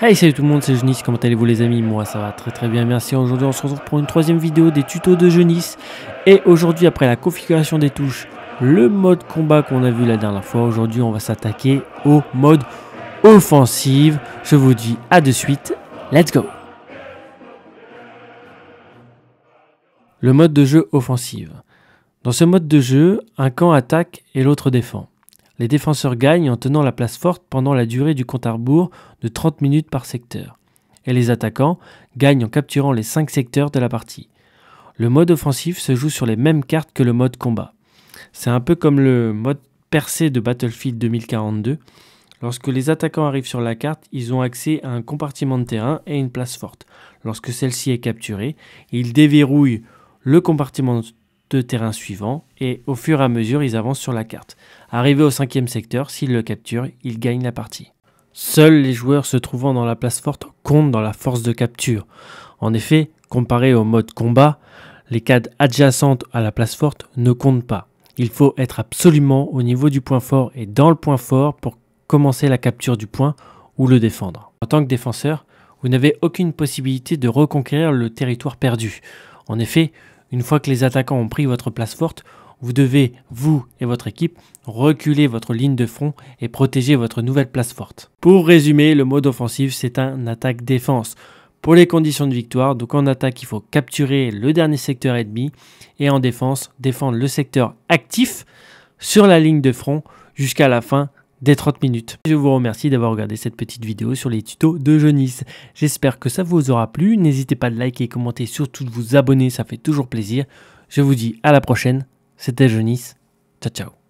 Hey salut tout le monde, c'est Jeunisse, comment allez-vous les amis Moi ça va très très bien, merci. Aujourd'hui on se retrouve pour une troisième vidéo des tutos de Jeunis Et aujourd'hui après la configuration des touches, le mode combat qu'on a vu la dernière fois, aujourd'hui on va s'attaquer au mode offensive. Je vous dis à de suite, let's go Le mode de jeu offensive. Dans ce mode de jeu, un camp attaque et l'autre défend. Les défenseurs gagnent en tenant la place forte pendant la durée du compte à rebours de 30 minutes par secteur. Et les attaquants gagnent en capturant les 5 secteurs de la partie. Le mode offensif se joue sur les mêmes cartes que le mode combat. C'est un peu comme le mode percé de Battlefield 2042. Lorsque les attaquants arrivent sur la carte, ils ont accès à un compartiment de terrain et une place forte. Lorsque celle-ci est capturée, ils déverrouillent le compartiment de terrain suivants et au fur et à mesure ils avancent sur la carte. Arrivé au cinquième secteur, s'ils le capturent, ils gagnent la partie. Seuls les joueurs se trouvant dans la place forte comptent dans la force de capture. En effet, comparé au mode combat, les cadres adjacentes à la place forte ne comptent pas. Il faut être absolument au niveau du point fort et dans le point fort pour commencer la capture du point ou le défendre. En tant que défenseur, vous n'avez aucune possibilité de reconquérir le territoire perdu. En effet, une fois que les attaquants ont pris votre place forte, vous devez, vous et votre équipe, reculer votre ligne de front et protéger votre nouvelle place forte. Pour résumer, le mode offensif, c'est un attaque-défense. Pour les conditions de victoire, donc en attaque, il faut capturer le dernier secteur ennemi et en défense, défendre le secteur actif sur la ligne de front jusqu'à la fin des 30 minutes. Je vous remercie d'avoir regardé cette petite vidéo sur les tutos de Jeunisse. J'espère que ça vous aura plu. N'hésitez pas à liker, et commenter, surtout de vous abonner, ça fait toujours plaisir. Je vous dis à la prochaine. C'était Jeunisse. Ciao, ciao.